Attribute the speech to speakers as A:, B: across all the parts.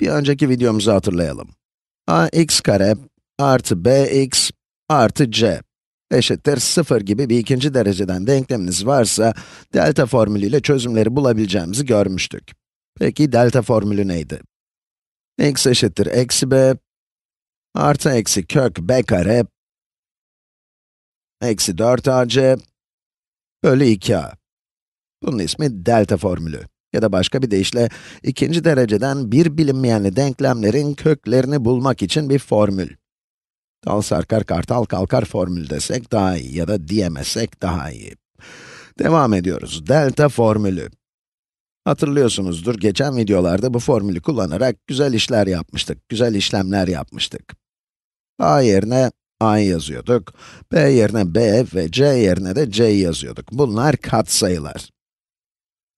A: Bir önceki videomuzu hatırlayalım. ax kare artı bx artı c eşittir 0 gibi bir ikinci dereceden denkleminiz varsa, delta formülüyle çözümleri bulabileceğimizi görmüştük. Peki delta formülü neydi? x eşittir eksi b artı eksi kök b kare eksi 4ac bölü 2a. Bunun ismi delta formülü. Ya da başka bir deyişle ikinci dereceden bir bilinmeyenli denklemlerin köklerini bulmak için bir formül. Dal sarkar kartal kalkar formül desek daha iyi ya da diyemezsek daha iyi. Devam ediyoruz. Delta formülü. Hatırlıyorsunuzdur, geçen videolarda bu formülü kullanarak güzel işler yapmıştık, güzel işlemler yapmıştık. a yerine a yazıyorduk, b yerine b ve c yerine de c yazıyorduk. Bunlar katsayılar.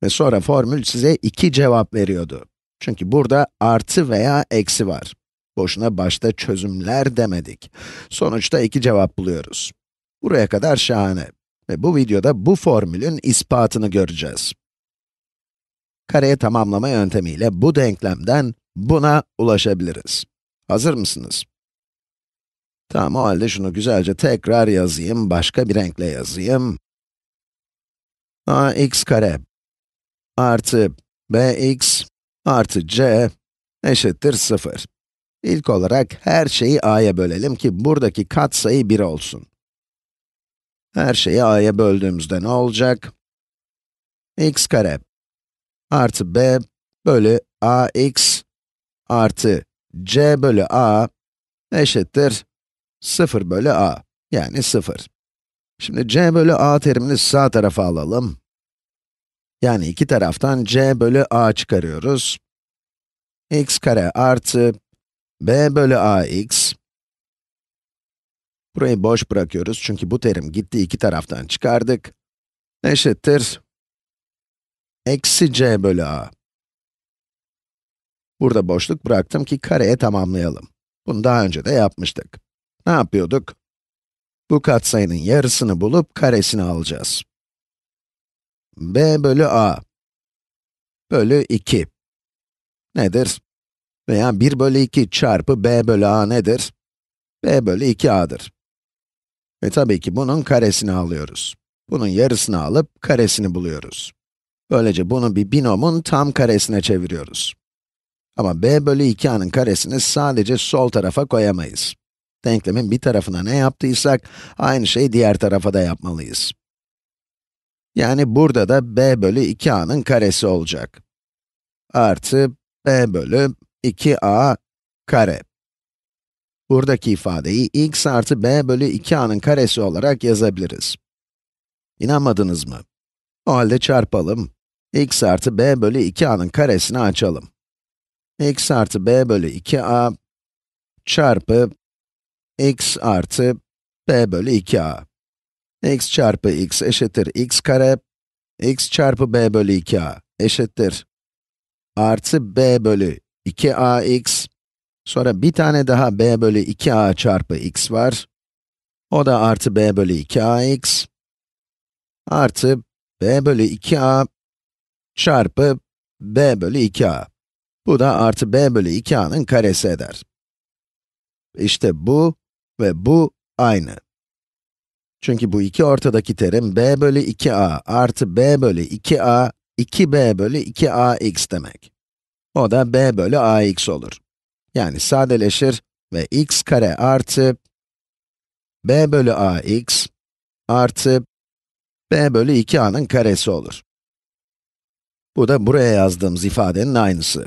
A: Ve sonra formül size iki cevap veriyordu. Çünkü burada artı veya eksi var. Boşuna başta çözümler demedik. Sonuçta iki cevap buluyoruz. Buraya kadar şahane. Ve bu videoda bu formülün ispatını göreceğiz. Kareye tamamlama yöntemiyle bu denklemden buna ulaşabiliriz. Hazır mısınız? Tamam o halde şunu güzelce tekrar yazayım, başka bir renkle yazayım. A x kare artı bx artı c eşittir 0. İlk olarak her şeyi a'ya bölelim ki buradaki katsayı 1 olsun. Her şeyi a'ya böldüğümüzde ne olacak? x kare artı b bölü ax artı c bölü a eşittir 0 bölü a, yani 0. Şimdi c bölü a terimini sağ tarafa alalım. Yani iki taraftan c bölü a çıkarıyoruz. x kare artı b bölü ax. Burayı boş bırakıyoruz çünkü bu terim gitti iki taraftan çıkardık. Eşittir. Eksi c bölü a. Burada boşluk bıraktım ki kareye tamamlayalım. Bunu daha önce de yapmıştık. Ne yapıyorduk? Bu katsayının yarısını bulup karesini alacağız b bölü a bölü 2 nedir? Veya 1 bölü 2 çarpı b bölü a nedir? b bölü 2a'dır. Ve tabii ki bunun karesini alıyoruz. Bunun yarısını alıp karesini buluyoruz. Böylece bunu bir binomun tam karesine çeviriyoruz. Ama b bölü 2a'nın karesini sadece sol tarafa koyamayız. Denklemin bir tarafına ne yaptıysak, aynı şeyi diğer tarafa da yapmalıyız. Yani burada da b bölü 2a'nın karesi olacak. Artı b bölü 2a kare. Buradaki ifadeyi x artı b bölü 2a'nın karesi olarak yazabiliriz. İnanmadınız mı? O halde çarpalım. x artı b bölü 2a'nın karesini açalım. x artı b bölü 2a çarpı x artı b bölü 2a x çarpı x eşittir x kare, x çarpı b bölü 2a eşittir artı b bölü 2ax, sonra bir tane daha b bölü 2a çarpı x var, o da artı b bölü 2ax, artı b bölü 2a çarpı b bölü 2a. Bu da artı b bölü 2a'nın karesi eder. İşte bu ve bu aynı. Çünkü bu iki ortadaki terim b bölü 2a artı b bölü 2a, 2b bölü 2ax demek. O da b bölü ax olur. Yani sadeleşir ve x kare artı b bölü ax artı b bölü 2a'nın karesi olur. Bu da buraya yazdığımız ifadenin aynısı.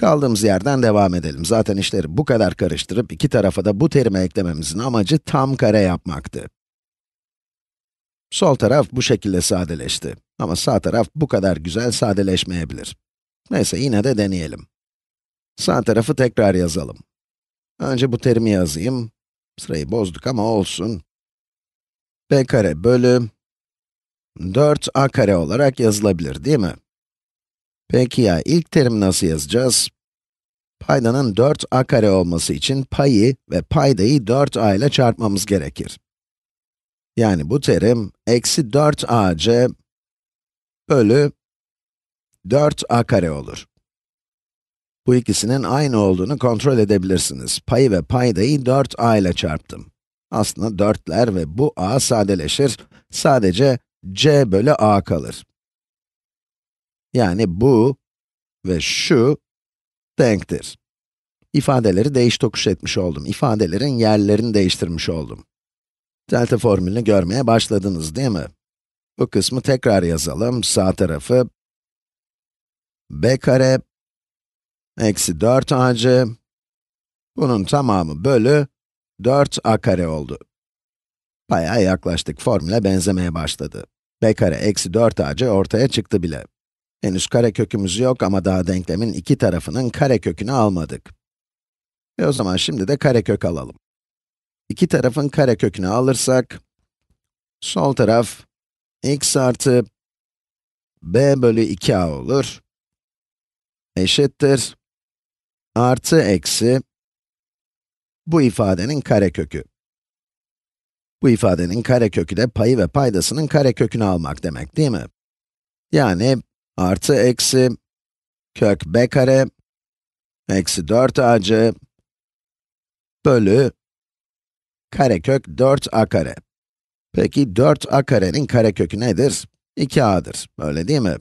A: Kaldığımız yerden devam edelim. Zaten işleri bu kadar karıştırıp iki tarafa da bu terimi eklememizin amacı tam kare yapmaktı. Sol taraf bu şekilde sadeleşti. Ama sağ taraf bu kadar güzel sadeleşmeyebilir. Neyse yine de deneyelim. Sağ tarafı tekrar yazalım. Önce bu terimi yazayım. Sırayı bozduk ama olsun. b kare bölü 4a kare olarak yazılabilir değil mi? Peki ya ilk terimi nasıl yazacağız? Paydanın 4a kare olması için payı ve paydayı 4a ile çarpmamız gerekir. Yani bu terim, eksi 4ac bölü 4a kare olur. Bu ikisinin aynı olduğunu kontrol edebilirsiniz. Payı ve paydayı 4a ile çarptım. Aslında 4'ler ve bu a sadeleşir. Sadece c bölü a kalır. Yani bu ve şu denktir. İfadeleri değiş tokuş etmiş oldum. İfadelerin yerlerini değiştirmiş oldum. Delta formülünü görmeye başladınız değil mi? Bu kısmı tekrar yazalım. Sağ tarafı b kare eksi 4ac bunun tamamı bölü 4a kare oldu. Bayağı yaklaştık. Formüle benzemeye başladı. b kare eksi 4ac ortaya çıktı bile. Henüz karekökümüz yok ama daha denklemin iki tarafının karekökünü almadık. E o zaman şimdi de karekök alalım. İki tarafın karekökünü alırsak, sol taraf x artı b bölü 2a olur. Eşittir. Artı eksi bu ifadenin karekökü. Bu ifadenin karekökü de payı ve paydasının karekökünü almak demek değil mi? Yani artı eksi kök b kare eksi 4ac bölü karekök 4a kare. Peki 4a karenin karekökü nedir? 2a'dır, öyle değil mi?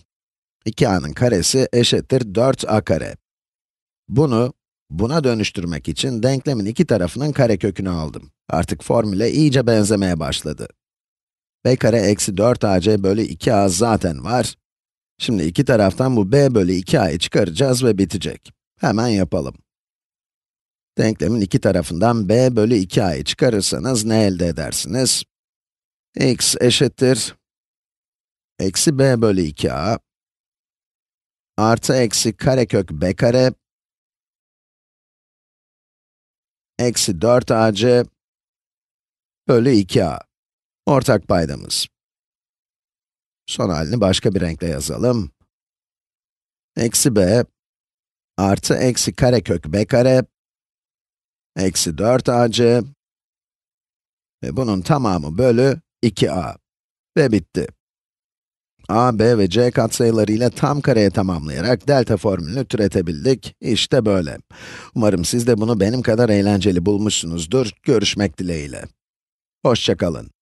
A: 2a'nın karesi eşittir 4a kare. Bunu, buna dönüştürmek için denklemin iki tarafının karekökünü aldım. Artık formüle iyice benzemeye başladı. b kare eksi 4ac bölü 2a zaten var. Şimdi iki taraftan bu b bölü 2a'yı çıkaracağız ve bitecek. Hemen yapalım. Denklemin iki tarafından b bölü 2a'yı çıkarırsanız ne elde edersiniz? x eşittir eksi b bölü 2a artı eksi karekök b kare eksi 4ac bölü 2a ortak paydamız. Son halini başka bir renkle yazalım. Eksi b artı eksi karekök b kare eksi 4ac ve bunun tamamı bölü 2a ve bitti. a, b ve c katsayılarıyla tam kareye tamamlayarak delta formülünü türetebildik. İşte böyle. Umarım siz de bunu benim kadar eğlenceli bulmuşsunuzdur. Görüşmek dileğiyle. Hoşçakalın.